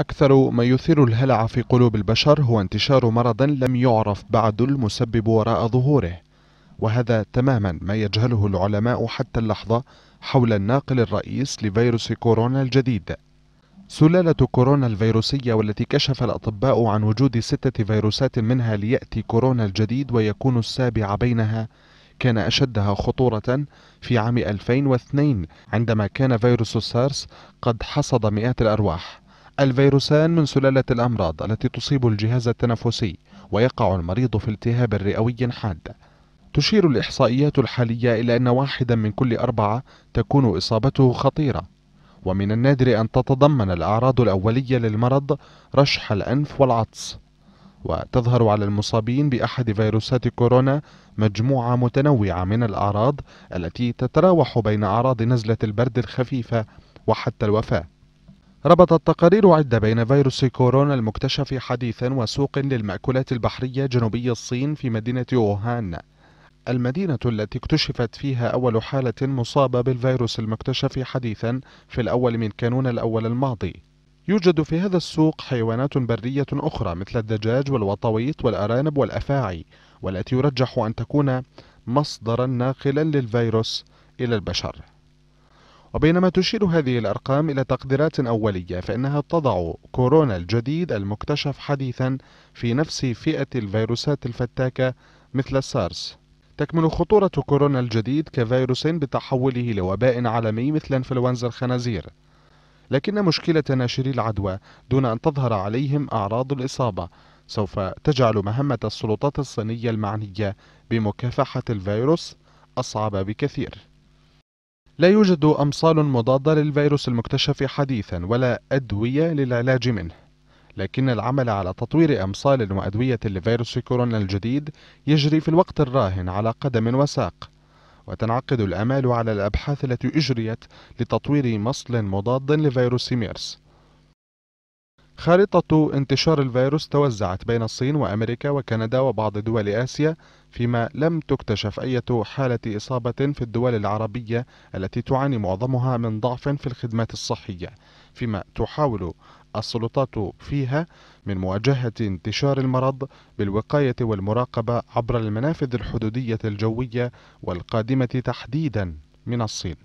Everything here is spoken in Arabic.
أكثر ما يثير الهلع في قلوب البشر هو انتشار مرض لم يعرف بعد المسبب وراء ظهوره وهذا تماما ما يجهله العلماء حتى اللحظة حول الناقل الرئيس لفيروس كورونا الجديد سلالة كورونا الفيروسية والتي كشف الأطباء عن وجود ستة فيروسات منها ليأتي كورونا الجديد ويكون السابع بينها كان أشدها خطورة في عام 2002 عندما كان فيروس السارس قد حصد مئات الأرواح الفيروسان من سلالة الأمراض التي تصيب الجهاز التنفسي ويقع المريض في التهاب رئوي حاد تشير الإحصائيات الحالية إلى أن واحدا من كل أربعة تكون إصابته خطيرة ومن النادر أن تتضمن الأعراض الأولية للمرض رشح الأنف والعطس وتظهر على المصابين بأحد فيروسات كورونا مجموعة متنوعة من الأعراض التي تتراوح بين أعراض نزلة البرد الخفيفة وحتى الوفاة ربطت تقارير عدة بين فيروس كورونا المكتشف حديثا وسوق للمأكولات البحرية جنوبي الصين في مدينة ووهان المدينة التي اكتشفت فيها أول حالة مصابة بالفيروس المكتشف حديثا في الأول من كانون الأول الماضي يوجد في هذا السوق حيوانات برية أخرى مثل الدجاج والوطويط والأرانب والأفاعي والتي يرجح أن تكون مصدرا ناقلا للفيروس إلى البشر وبينما تشير هذه الأرقام إلى تقديرات أولية فإنها تضع كورونا الجديد المكتشف حديثا في نفس فئة الفيروسات الفتاكة مثل السارس تكمن خطورة كورونا الجديد كفيروس بتحوله لوباء عالمي مثل انفلونزا الخنازير لكن مشكلة ناشري العدوى دون أن تظهر عليهم أعراض الإصابة سوف تجعل مهمة السلطات الصينية المعنية بمكافحة الفيروس أصعب بكثير لا يوجد أمصال مضادة للفيروس المكتشف حديثا ولا أدوية للعلاج منه لكن العمل على تطوير أمصال وأدوية لفيروس كورونا الجديد يجري في الوقت الراهن على قدم وساق وتنعقد الآمال على الأبحاث التي أجريت لتطوير مصل مضاد لفيروس ميرس خارطة انتشار الفيروس توزعت بين الصين وأمريكا وكندا وبعض دول آسيا فيما لم تكتشف أي حالة إصابة في الدول العربية التي تعاني معظمها من ضعف في الخدمات الصحية فيما تحاول السلطات فيها من مواجهة انتشار المرض بالوقاية والمراقبة عبر المنافذ الحدودية الجوية والقادمة تحديدا من الصين